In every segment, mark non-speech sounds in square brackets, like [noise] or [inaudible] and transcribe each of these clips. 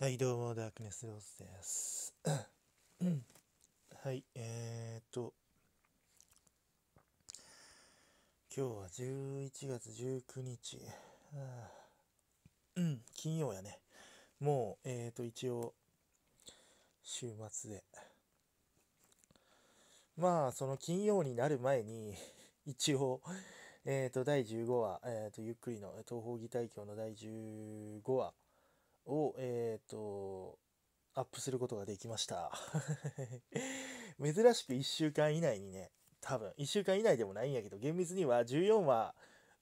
はい、どうも、ダークネスローズです。[coughs] はい、えー、っと、今日は11月19日、うん、金曜やね。もう、えー、っと、一応、週末で。まあ、その金曜になる前に、[laughs] 一応、えー、っと、第15話、えー、っと、ゆっくりの東方議体協の第15話、を、えっ、ー、と、アップすることができました。[laughs] 珍しく1週間以内にね、多分、1週間以内でもないんやけど、厳密には14話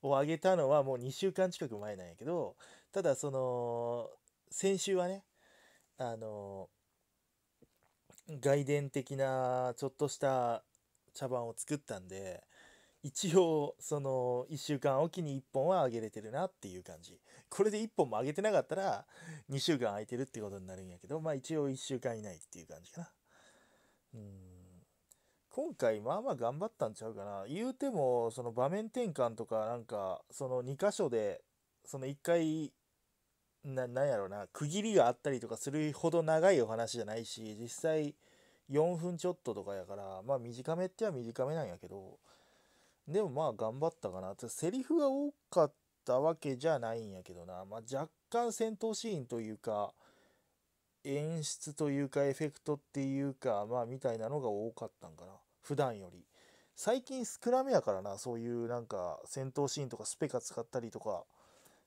を上げたのはもう2週間近く前なんやけど、ただその、先週はね、あの、外伝的なちょっとした茶番を作ったんで、一応その1週間おきに1本は上げれてるなっていう感じこれで1本も上げてなかったら2週間空いてるってことになるんやけどまあ一応1週間以内っていう感じかなうん今回まあまあ頑張ったんちゃうかな言うてもその場面転換とかなんかその2箇所でその1回ななんやろうな区切りがあったりとかするほど長いお話じゃないし実際4分ちょっととかやからまあ短めっては短めなんやけどでもまあ頑張ったかな。セリフが多かったわけじゃないんやけどな。まあ、若干戦闘シーンというか、演出というかエフェクトっていうか、まあみたいなのが多かったんかな。普段より。最近少なめやからな、そういうなんか戦闘シーンとかスペカ使ったりとか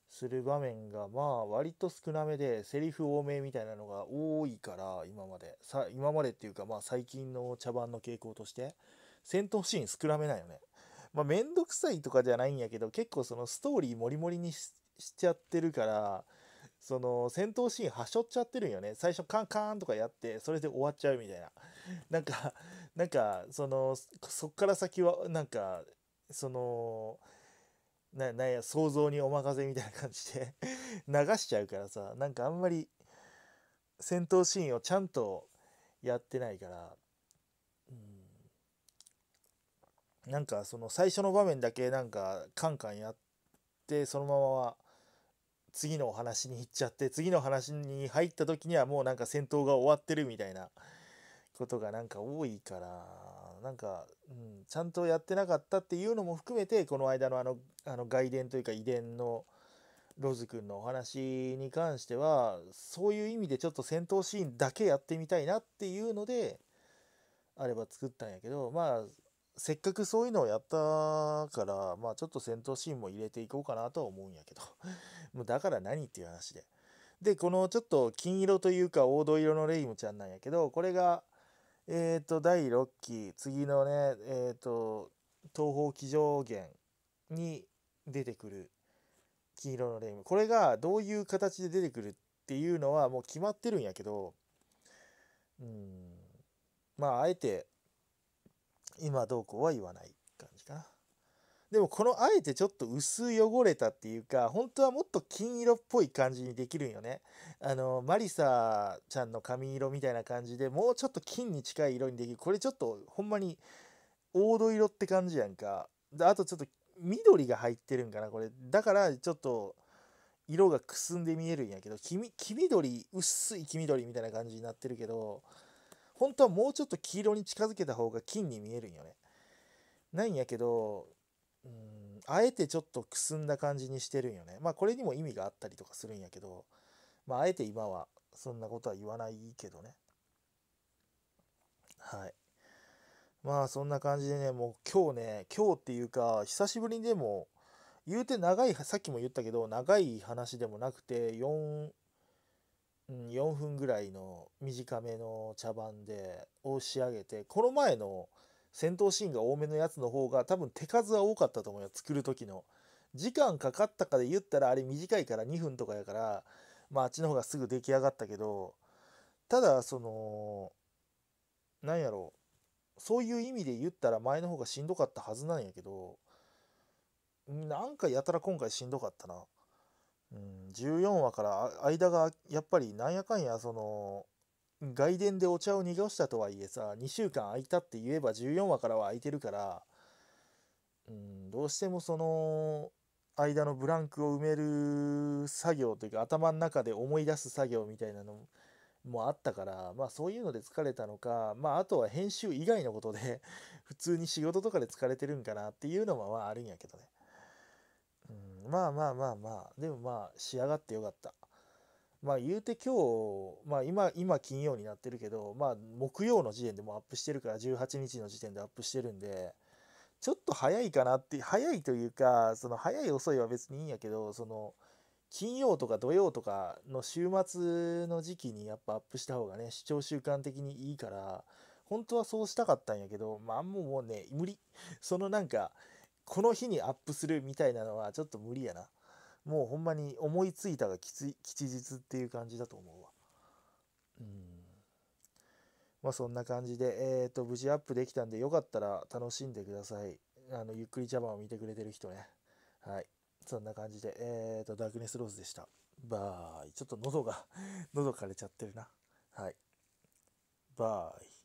する場面がまあ割と少なめで、セリフ多めみたいなのが多いから、今まで。さ今までっていうかまあ最近の茶番の傾向として、戦闘シーン少なめなんよね。まあ、めんどくさいとかじゃないんやけど、結構そのストーリーもりもりにしちゃってるから、その戦闘シーンはしょっちゃってるんよね。最初カンカーンとかやって、それで終わっちゃうみたいな。なんか、なんか、その、そっから先は、なんか、その、な、なんや、想像にお任せみたいな感じで [laughs] 流しちゃうからさ、なんかあんまり戦闘シーンをちゃんとやってないから、なんかその最初の場面だけなんかカンカンやってそのまま次のお話に行っちゃって次の話に入った時にはもうなんか戦闘が終わってるみたいなことがなんか多いからなんか、うん、ちゃんとやってなかったっていうのも含めてこの間のあのあの外伝というか遺伝のロズ君のお話に関してはそういう意味でちょっと戦闘シーンだけやってみたいなっていうのであれば作ったんやけどまあせっかくそういうのをやったから、まあちょっと戦闘シーンも入れていこうかなとは思うんやけど。[laughs] もうだから何っていう話で。で、このちょっと金色というか黄土色のレイムちゃんなんやけど、これが、えっ、ー、と、第6期、次のね、えっ、ー、と、東方騎乗源に出てくる金色のレイム。これがどういう形で出てくるっていうのはもう決まってるんやけど、うん、まああえて今どうこうは言わない感じかな。でもこのあえてちょっと薄汚れたっていうか本当はもっと金色っぽい感じにできるんよねあのマリサちゃんの髪色みたいな感じでもうちょっと金に近い色にできるこれちょっとほんまに黄土色って感じやんかであとちょっと緑が入ってるんかなこれだからちょっと色がくすんで見えるんやけど黄黄緑薄い黄緑みたいな感じになってるけど本当はもうちょっと黄色に近づけた方が金に見えるんよねなんやけどうんあえてちょっとくすんだ感じにしてるんよねまあこれにも意味があったりとかするんやけどまああえて今はそんなことは言わないけどねはいまあそんな感じでねもう今日ね今日っていうか久しぶりにでも言うて長いさっきも言ったけど長い話でもなくて4 4分ぐらいの短めの茶番で押し上げてこの前の戦闘シーンが多めのやつの方が多分手数は多かったと思うよ作る時の時間かかったかで言ったらあれ短いから2分とかやからまああっちの方がすぐ出来上がったけどただそのなんやろうそういう意味で言ったら前の方がしんどかったはずなんやけどなんかやたら今回しんどかったなうん、14話から間がやっぱりなんやかんやその外伝でお茶を濁したとはいえさ2週間空いたって言えば14話からは空いてるから、うん、どうしてもその間のブランクを埋める作業というか頭の中で思い出す作業みたいなのもあったからまあそういうので疲れたのかまああとは編集以外のことで普通に仕事とかで疲れてるんかなっていうのはまああるんやけどね。、まあまあまあまあでもまあ仕上がってよかったまあ言うて今日、まあ今、今金曜になってるけど、まあ木曜の時点でもアップしてるから、18日の時点でアップしてるんで、ちょっと早いかなって、早いというか、その早い遅いは別にいいんやけど、その金曜とか土曜とかの週末の時期にやっぱアップした方がね、視聴習慣的にいいから、本当はそうしたかったんやけど、まあもうね、無理。そのなんか、この日にアップするみたいなのはちょっと無理やな。もうほんまに思いついたがきつ吉日っていう感じだと思うわ。うん。まあそんな感じで、えっ、ー、と、無事アップできたんで、よかったら楽しんでください。あの、ゆっくり茶番を見てくれてる人ね。はい。そんな感じで、えっ、ー、と、ダークネスローズでした。バーイ。ちょっと喉が [laughs] 喉枯れちゃってるな。はい。バーイ。